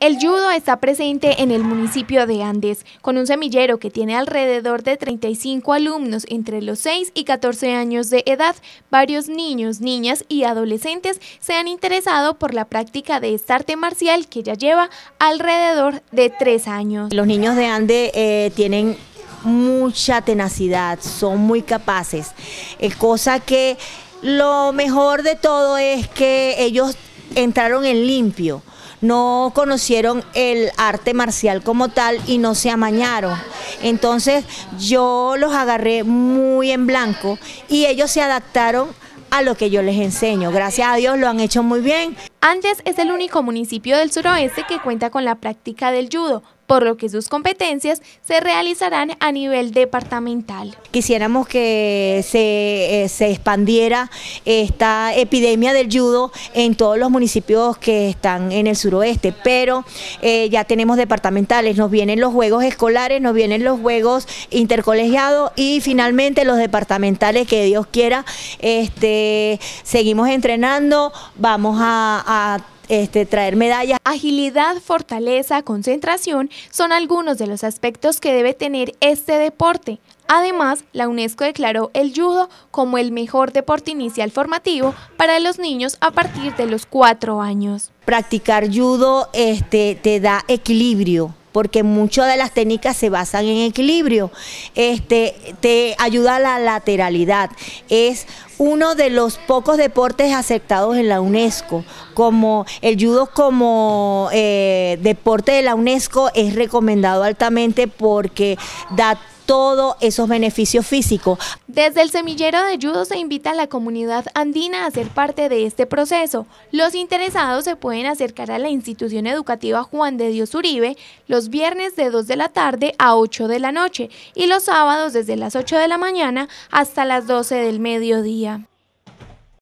El judo está presente en el municipio de Andes, con un semillero que tiene alrededor de 35 alumnos entre los 6 y 14 años de edad. Varios niños, niñas y adolescentes se han interesado por la práctica de este arte marcial que ya lleva alrededor de 3 años. Los niños de Andes eh, tienen mucha tenacidad, son muy capaces, eh, cosa que lo mejor de todo es que ellos entraron en limpio no conocieron el arte marcial como tal y no se amañaron. Entonces yo los agarré muy en blanco y ellos se adaptaron a lo que yo les enseño. Gracias a Dios lo han hecho muy bien. Andes es el único municipio del suroeste que cuenta con la práctica del judo, por lo que sus competencias se realizarán a nivel departamental. Quisiéramos que eh, se, expandiera esta epidemia del judo en todos los municipios que están en el suroeste, pero eh, ya tenemos departamentales, nos vienen los juegos escolares, nos vienen los juegos intercolegiados y finalmente los departamentales que Dios quiera, este, seguimos entrenando, vamos a, a este, traer medallas. Agilidad, fortaleza, concentración son algunos de los aspectos que debe tener este deporte. Además, la UNESCO declaró el judo como el mejor deporte inicial formativo para los niños a partir de los cuatro años. Practicar judo este, te da equilibrio, porque muchas de las técnicas se basan en equilibrio. Este, te ayuda a la lateralidad. Es uno de los pocos deportes aceptados en la UNESCO. Como el judo como eh, deporte de la UNESCO es recomendado altamente porque da todos esos beneficios físicos. Desde el semillero de judo se invita a la comunidad andina a ser parte de este proceso. Los interesados se pueden acercar a la institución educativa Juan de Dios Uribe los viernes de 2 de la tarde a 8 de la noche y los sábados desde las 8 de la mañana hasta las 12 del mediodía.